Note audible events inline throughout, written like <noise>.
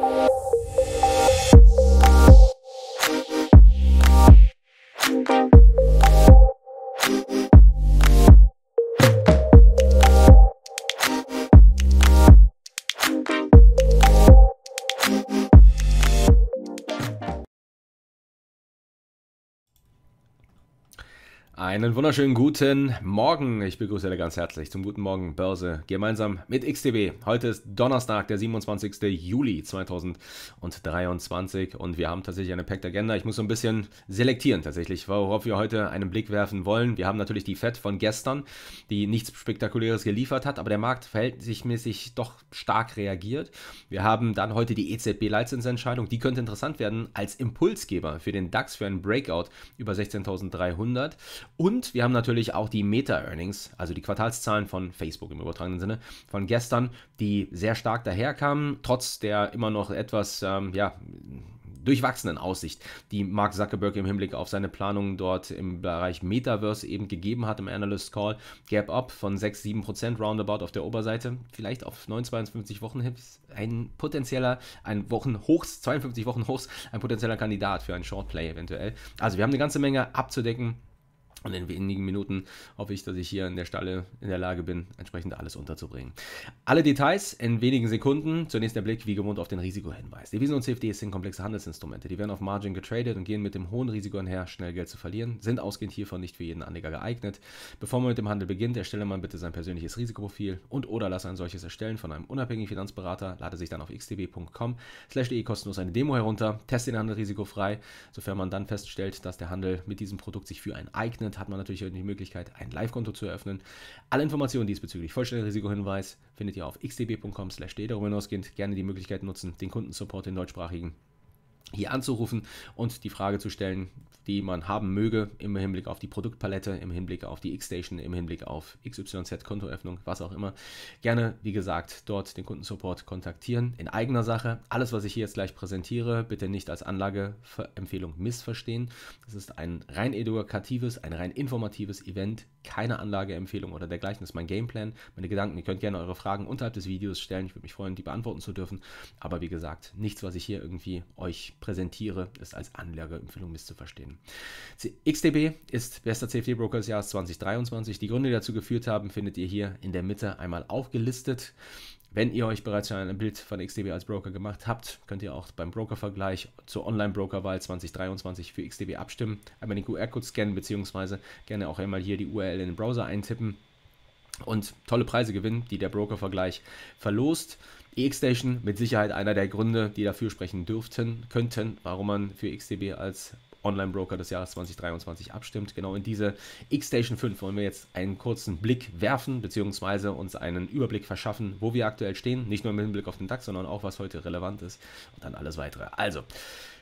Bye. Einen wunderschönen guten Morgen. Ich begrüße alle ganz herzlich zum Guten Morgen Börse gemeinsam mit XTB. Heute ist Donnerstag, der 27. Juli 2023 und wir haben tatsächlich eine Packed Agenda. Ich muss so ein bisschen selektieren tatsächlich, worauf wir heute einen Blick werfen wollen. Wir haben natürlich die FED von gestern, die nichts Spektakuläres geliefert hat, aber der Markt verhältnismäßig doch stark reagiert. Wir haben dann heute die EZB-Leitzinsentscheidung. Die könnte interessant werden als Impulsgeber für den DAX für einen Breakout über 16.300. Und wir haben natürlich auch die Meta-Earnings, also die Quartalszahlen von Facebook im übertragenen Sinne, von gestern, die sehr stark daherkamen, trotz der immer noch etwas, ähm, ja, durchwachsenen Aussicht, die Mark Zuckerberg im Hinblick auf seine Planungen dort im Bereich Metaverse eben gegeben hat im Analyst Call. Gap Up von 6, 7 Prozent roundabout auf der Oberseite, vielleicht auf 9, 52 Wochen ein potenzieller, ein Wochenhochs, 52 Wochen Hochs, ein potenzieller Kandidat für einen Shortplay eventuell. Also wir haben eine ganze Menge abzudecken und in wenigen Minuten hoffe ich, dass ich hier in der Stalle in der Lage bin, entsprechend alles unterzubringen. Alle Details in wenigen Sekunden. Zunächst der Blick, wie gewohnt, auf den Risikohinweis. Devisen und CFDs sind komplexe Handelsinstrumente. Die werden auf Margin getradet und gehen mit dem hohen Risiko einher, schnell Geld zu verlieren, sind ausgehend hiervon nicht für jeden Anleger geeignet. Bevor man mit dem Handel beginnt, erstelle man bitte sein persönliches Risikoprofil und oder lasse ein solches erstellen von einem unabhängigen Finanzberater. Lade sich dann auf xdbcom de kostenlos eine Demo herunter, teste den Handel risikofrei, sofern man dann feststellt, dass der Handel mit diesem Produkt sich für einen eignet Internet hat man natürlich die Möglichkeit, ein Live-Konto zu eröffnen. Alle Informationen diesbezüglich, vollständiger Risikohinweis, findet ihr auf xdb.com slash gerne die Möglichkeit nutzen, den Kundensupport, den deutschsprachigen, hier anzurufen und die Frage zu stellen, die man haben möge, im Hinblick auf die Produktpalette, im Hinblick auf die X-Station, im Hinblick auf XYZ-Kontoöffnung, was auch immer. Gerne, wie gesagt, dort den Kundensupport kontaktieren in eigener Sache. Alles, was ich hier jetzt gleich präsentiere, bitte nicht als Anlageempfehlung missverstehen. Das ist ein rein edukatives, ein rein informatives Event, keine Anlageempfehlung oder dergleichen. Das ist mein Gameplan, meine Gedanken. Ihr könnt gerne eure Fragen unterhalb des Videos stellen. Ich würde mich freuen, die beantworten zu dürfen. Aber wie gesagt, nichts, was ich hier irgendwie euch präsentiere, ist als Anlageempfehlung misszuverstehen. XDB ist bester CFD-Broker des Jahres 2023. Die Gründe, die dazu geführt haben, findet ihr hier in der Mitte einmal aufgelistet. Wenn ihr euch bereits schon ein Bild von XDB als Broker gemacht habt, könnt ihr auch beim Brokervergleich zur Online-Brokerwahl 2023 für XDB abstimmen. Einmal den QR-Code scannen bzw. gerne auch einmal hier die URL in den Browser eintippen und tolle Preise gewinnen, die der Brokervergleich verlost. E x station mit Sicherheit einer der Gründe, die dafür sprechen dürften, könnten, warum man für XDB als Online-Broker des Jahres 2023 abstimmt. Genau in diese X-Station 5 wollen wir jetzt einen kurzen Blick werfen, beziehungsweise uns einen Überblick verschaffen, wo wir aktuell stehen. Nicht nur im Hinblick auf den DAX, sondern auch, was heute relevant ist und dann alles weitere. Also,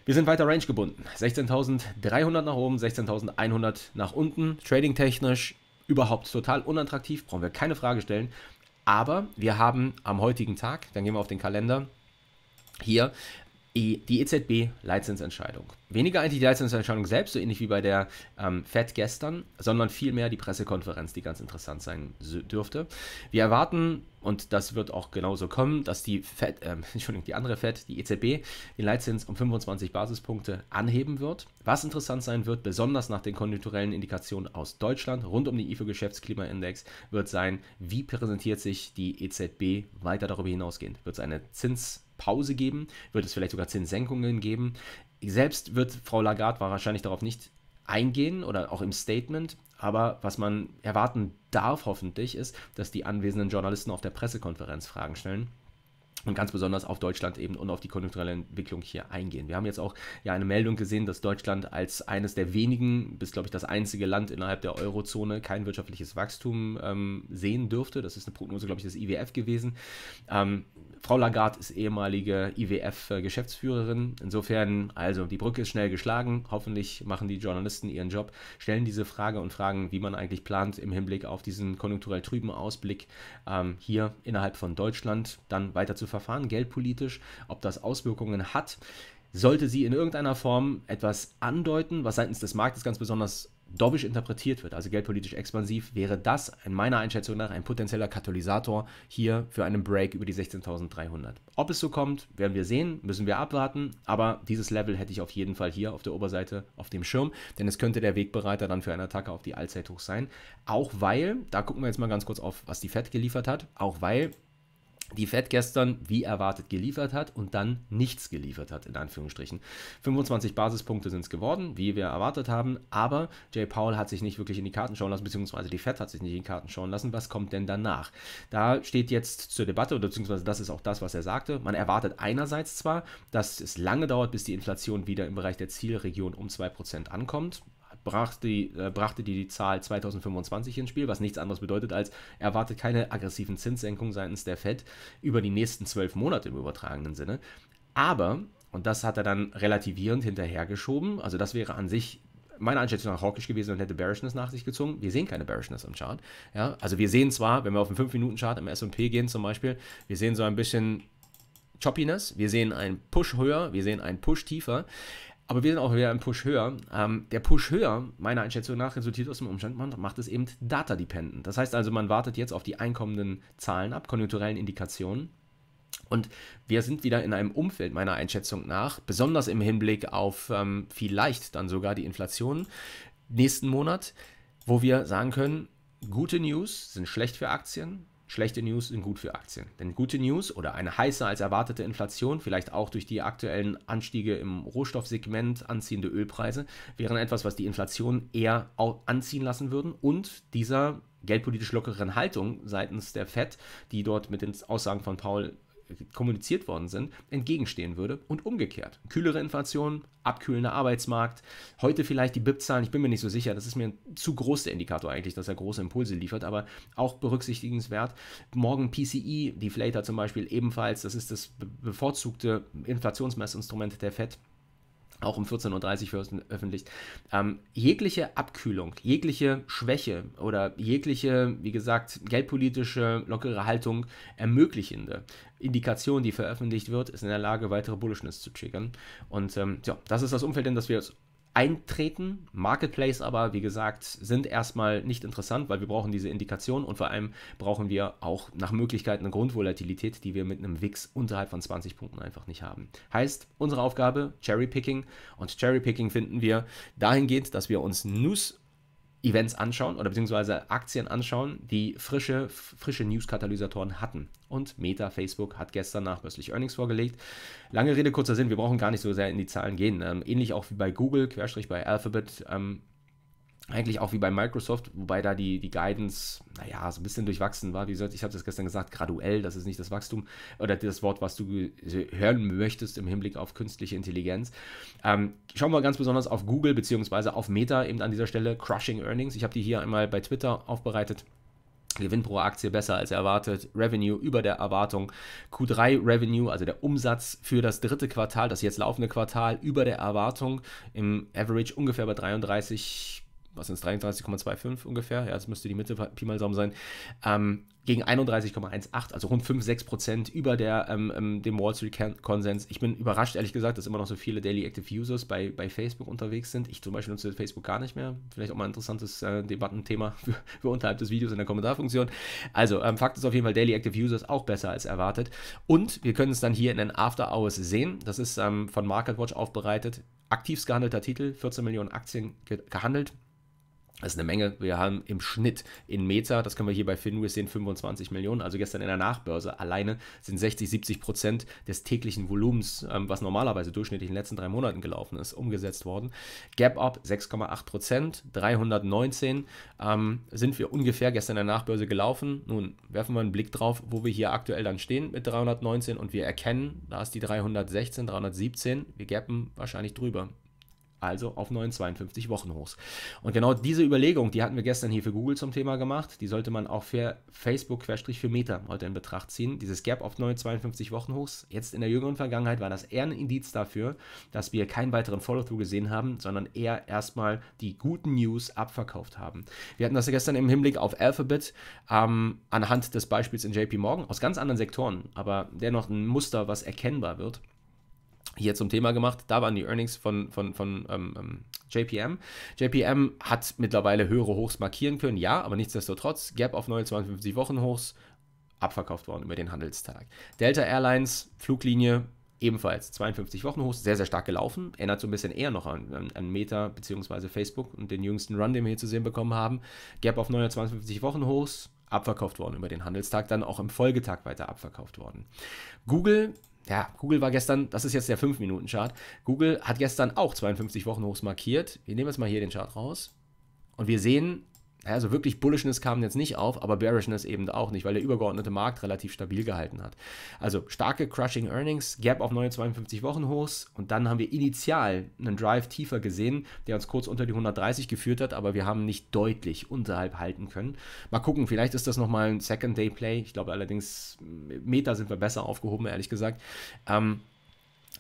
wir sind weiter Range gebunden. 16.300 nach oben, 16.100 nach unten. Trading-technisch überhaupt total unattraktiv, brauchen wir keine Frage stellen. Aber wir haben am heutigen Tag, dann gehen wir auf den Kalender, hier E, die EZB-Leitzinsentscheidung. Weniger eigentlich die Leitzinsentscheidung selbst, so ähnlich wie bei der ähm, FED gestern, sondern vielmehr die Pressekonferenz, die ganz interessant sein dürfte. Wir erwarten, und das wird auch genauso kommen, dass die FED, äh, <laughs> Entschuldigung, die andere FED, die EZB, den Leitzins um 25 Basispunkte anheben wird. Was interessant sein wird, besonders nach den konjunkturellen Indikationen aus Deutschland rund um den IFO-Geschäftsklimaindex, wird sein, wie präsentiert sich die EZB weiter darüber hinausgehend? Wird es eine Zins- Pause geben? Wird es vielleicht sogar Zinssenkungen geben? Selbst wird Frau Lagarde wahrscheinlich darauf nicht eingehen oder auch im Statement. Aber was man erwarten darf hoffentlich ist, dass die anwesenden Journalisten auf der Pressekonferenz Fragen stellen und ganz besonders auf Deutschland eben und auf die konjunkturelle Entwicklung hier eingehen. Wir haben jetzt auch ja eine Meldung gesehen, dass Deutschland als eines der wenigen, bis glaube ich das einzige Land innerhalb der Eurozone kein wirtschaftliches Wachstum ähm, sehen dürfte. Das ist eine Prognose, glaube ich, des IWF gewesen. Ähm, Frau Lagarde ist ehemalige IWF-Geschäftsführerin. Insofern, also die Brücke ist schnell geschlagen. Hoffentlich machen die Journalisten ihren Job, stellen diese Frage und fragen, wie man eigentlich plant im Hinblick auf diesen konjunkturell trüben Ausblick ähm, hier innerhalb von Deutschland dann weiter zu verfahren, geldpolitisch, ob das Auswirkungen hat sollte sie in irgendeiner Form etwas andeuten, was seitens des Marktes ganz besonders dovish interpretiert wird, also geldpolitisch expansiv, wäre das in meiner Einschätzung nach ein potenzieller Katalysator hier für einen Break über die 16.300. Ob es so kommt, werden wir sehen, müssen wir abwarten, aber dieses Level hätte ich auf jeden Fall hier auf der Oberseite auf dem Schirm, denn es könnte der Wegbereiter dann für eine Attacke auf die Allzeithoch sein, auch weil, da gucken wir jetzt mal ganz kurz auf, was die Fed geliefert hat, auch weil die Fed gestern wie erwartet geliefert hat und dann nichts geliefert hat, in Anführungsstrichen. 25 Basispunkte sind es geworden, wie wir erwartet haben, aber Jay Powell hat sich nicht wirklich in die Karten schauen lassen, beziehungsweise die Fed hat sich nicht in die Karten schauen lassen. Was kommt denn danach? Da steht jetzt zur Debatte, oder beziehungsweise das ist auch das, was er sagte. Man erwartet einerseits zwar, dass es lange dauert, bis die Inflation wieder im Bereich der Zielregion um 2% ankommt, brachte die, äh, brachte die, die Zahl 2025 ins Spiel, was nichts anderes bedeutet als er erwartet keine aggressiven Zinssenkungen seitens der Fed über die nächsten zwölf Monate im übertragenen Sinne. Aber, und das hat er dann relativierend hinterhergeschoben, also das wäre an sich meiner Einschätzung nach hawkisch gewesen und hätte Bearishness nach sich gezogen. Wir sehen keine Bearishness im Chart. Ja? Also wir sehen zwar, wenn wir auf den 5-Minuten-Chart im S&P gehen zum Beispiel, wir sehen so ein bisschen Choppiness, wir sehen einen Push höher, wir sehen einen Push tiefer, aber wir sind auch wieder im Push höher. Ähm, der Push höher, meiner Einschätzung nach, resultiert aus dem Umstand, man macht es eben data-dependent. Das heißt also, man wartet jetzt auf die einkommenden Zahlen ab, konjunkturellen Indikationen. Und wir sind wieder in einem Umfeld meiner Einschätzung nach, besonders im Hinblick auf ähm, vielleicht dann sogar die Inflation nächsten Monat, wo wir sagen können, gute News sind schlecht für Aktien, Schlechte News sind gut für Aktien. Denn gute News oder eine heiße als erwartete Inflation, vielleicht auch durch die aktuellen Anstiege im Rohstoffsegment anziehende Ölpreise, wären etwas, was die Inflation eher anziehen lassen würden und dieser geldpolitisch lockeren Haltung seitens der Fed, die dort mit den Aussagen von Paul kommuniziert worden sind, entgegenstehen würde und umgekehrt. Kühlere Inflation, abkühlender Arbeitsmarkt, heute vielleicht die BIP-Zahlen, ich bin mir nicht so sicher, das ist mir ein zu groß Indikator eigentlich, dass er große Impulse liefert, aber auch berücksichtigenswert. Morgen PCI, e, Deflator zum Beispiel ebenfalls, das ist das bevorzugte Inflationsmessinstrument der FED auch um 14.30 Uhr veröffentlicht, ähm, jegliche Abkühlung, jegliche Schwäche oder jegliche, wie gesagt, geldpolitische lockere Haltung ermöglichende Indikation, die veröffentlicht wird, ist in der Lage, weitere Bullishness zu triggern. Und ähm, ja, das ist das Umfeld, in das wir eintreten. Marketplace aber, wie gesagt, sind erstmal nicht interessant, weil wir brauchen diese Indikation und vor allem brauchen wir auch nach Möglichkeit eine Grundvolatilität, die wir mit einem Wix unterhalb von 20 Punkten einfach nicht haben. Heißt, unsere Aufgabe Cherry Picking und Cherry Picking finden wir dahingehend, dass wir uns News Events anschauen oder beziehungsweise Aktien anschauen, die frische, frische News-Katalysatoren hatten. Und Meta, Facebook hat gestern nachbörslich Earnings vorgelegt. Lange Rede, kurzer Sinn, wir brauchen gar nicht so sehr in die Zahlen gehen. Ähm, ähnlich auch wie bei Google, querstrich bei Alphabet. Ähm, eigentlich auch wie bei Microsoft, wobei da die, die Guidance, naja, so ein bisschen durchwachsen war. Wie gesagt, ich habe das gestern gesagt, graduell, das ist nicht das Wachstum oder das Wort, was du äh, hören möchtest im Hinblick auf künstliche Intelligenz. Ähm, schauen wir ganz besonders auf Google beziehungsweise auf Meta eben an dieser Stelle, Crushing Earnings. Ich habe die hier einmal bei Twitter aufbereitet. Gewinn pro Aktie besser als erwartet, Revenue über der Erwartung, Q3 Revenue, also der Umsatz für das dritte Quartal, das jetzt laufende Quartal, über der Erwartung, im Average ungefähr bei 33 was sind es, 33,25 ungefähr, ja, das müsste die Mitte Pi mal Daumen sein, ähm, gegen 31,18, also rund 5, 6 Prozent über der, ähm, ähm dem Wall Street-Konsens. Ich bin überrascht, ehrlich gesagt, dass immer noch so viele Daily Active Users bei, bei Facebook unterwegs sind. Ich zum Beispiel nutze Facebook gar nicht mehr. Vielleicht auch mal ein interessantes äh, Debattenthema für, für, unterhalb des Videos in der Kommentarfunktion. Also, ähm, Fakt ist auf jeden Fall, Daily Active Users auch besser als erwartet. Und wir können es dann hier in den After Hours sehen. Das ist ähm, von MarketWatch aufbereitet. Aktivst gehandelter Titel, 14 Millionen Aktien ge gehandelt. Das ist eine Menge. Wir haben im Schnitt in Meta, das können wir hier bei Finwiz sehen, 25 Millionen. Also gestern in der Nachbörse alleine sind 60, 70 Prozent des täglichen Volumens, ähm, was normalerweise durchschnittlich in den letzten drei Monaten gelaufen ist, umgesetzt worden. Gap Up 6,8 Prozent, 319 ähm, sind wir ungefähr gestern in der Nachbörse gelaufen. Nun werfen wir einen Blick drauf, wo wir hier aktuell dann stehen mit 319 und wir erkennen, da ist die 316, 317. Wir gappen wahrscheinlich drüber also auf 952 Wochenhochs. Und genau diese Überlegung, die hatten wir gestern hier für Google zum Thema gemacht, die sollte man auch für Facebook für Meta heute in Betracht ziehen. Dieses Gap auf 952 Wochenhochs, jetzt in der jüngeren Vergangenheit war das eher ein Indiz dafür, dass wir keinen weiteren Follow-through gesehen haben, sondern eher erstmal die guten News abverkauft haben. Wir hatten das ja gestern im Hinblick auf Alphabet ähm, anhand des Beispiels in JP Morgan aus ganz anderen Sektoren, aber dennoch ein Muster, was erkennbar wird hier zum Thema gemacht. Da waren die Earnings von, von, von ähm, JPM. Ähm, JPM hat mittlerweile höhere Hochs markieren können, ja, aber nichtsdestotrotz, Gap auf neue 52 Wochen Hochs, abverkauft worden über den Handelstag. Delta Airlines, Fluglinie, ebenfalls 52 Wochen Hochs, sehr, sehr stark gelaufen. Erinnert so ein bisschen eher noch an, an, an Meta bzw. Facebook und den jüngsten Run, den wir hier zu sehen bekommen haben. Gap auf neue 52 Wochen hochs, abverkauft worden über den Handelstag, dann auch im Folgetag weiter abverkauft worden. Google ja, Google war gestern, das ist jetzt der 5-Minuten-Chart. Google hat gestern auch 52 Wochen Wochenhochs markiert. Wir nehmen jetzt mal hier den Chart raus. Und wir sehen, also wirklich Bullishness kam jetzt nicht auf, aber Bearishness eben auch nicht, weil der übergeordnete Markt relativ stabil gehalten hat. Also starke Crushing Earnings, Gap auf neue 52 Wochen Hochs und dann haben wir initial einen Drive tiefer gesehen, der uns kurz unter die 130 geführt hat, aber wir haben nicht deutlich unterhalb halten können. Mal gucken, vielleicht ist das nochmal ein Second Day Play. Ich glaube allerdings, Meter sind wir besser aufgehoben, ehrlich gesagt. Ähm,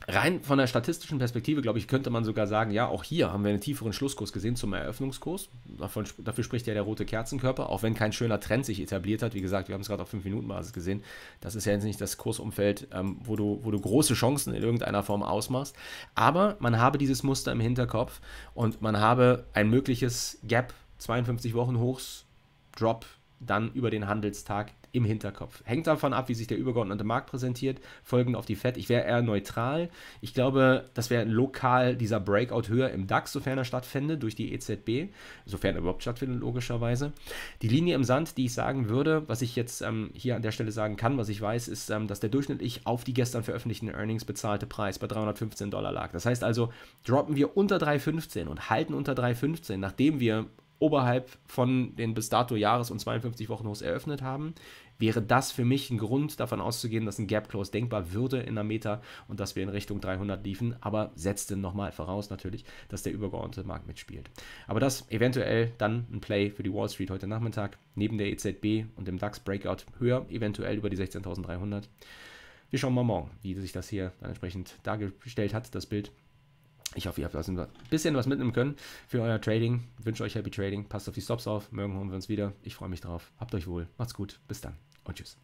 rein von der statistischen Perspektive, glaube ich, könnte man sogar sagen, ja, auch hier haben wir einen tieferen Schlusskurs gesehen zum Eröffnungskurs. Davon, dafür spricht ja der rote Kerzenkörper, auch wenn kein schöner Trend sich etabliert hat. Wie gesagt, wir haben es gerade auf 5-Minuten-Basis gesehen. Das ist ja jetzt nicht das Kursumfeld, ähm, wo, du, wo du große Chancen in irgendeiner Form ausmachst. Aber man habe dieses Muster im Hinterkopf und man habe ein mögliches Gap, 52 Wochen Hochs, Drop, dann über den Handelstag im Hinterkopf. Hängt davon ab, wie sich der übergeordnete Markt präsentiert, folgend auf die FED. Ich wäre eher neutral. Ich glaube, das wäre lokal dieser Breakout höher im DAX, sofern er stattfände, durch die EZB, sofern er überhaupt stattfindet, logischerweise. Die Linie im Sand, die ich sagen würde, was ich jetzt ähm, hier an der Stelle sagen kann, was ich weiß, ist, ähm, dass der durchschnittlich auf die gestern veröffentlichten Earnings bezahlte Preis bei 315 Dollar lag. Das heißt also, droppen wir unter 3,15 und halten unter 3,15, nachdem wir oberhalb von den bis dato Jahres- und 52 Wochen Hochs eröffnet haben, wäre das für mich ein Grund davon auszugehen, dass ein Gap Close denkbar würde in der Meta und dass wir in Richtung 300 liefen, aber setzte nochmal voraus natürlich, dass der übergeordnete Markt mitspielt. Aber das eventuell dann ein Play für die Wall Street heute Nachmittag, neben der EZB und dem DAX Breakout höher, eventuell über die 16.300. Wir schauen mal morgen, wie sich das hier dann entsprechend dargestellt hat, das Bild. Ich hoffe, ihr habt ein bisschen was mitnehmen können für euer Trading. Ich wünsche euch Happy Trading. Passt auf die Stops auf. Morgen holen wir uns wieder. Ich freue mich drauf. Habt euch wohl. Macht's gut. Bis dann und tschüss.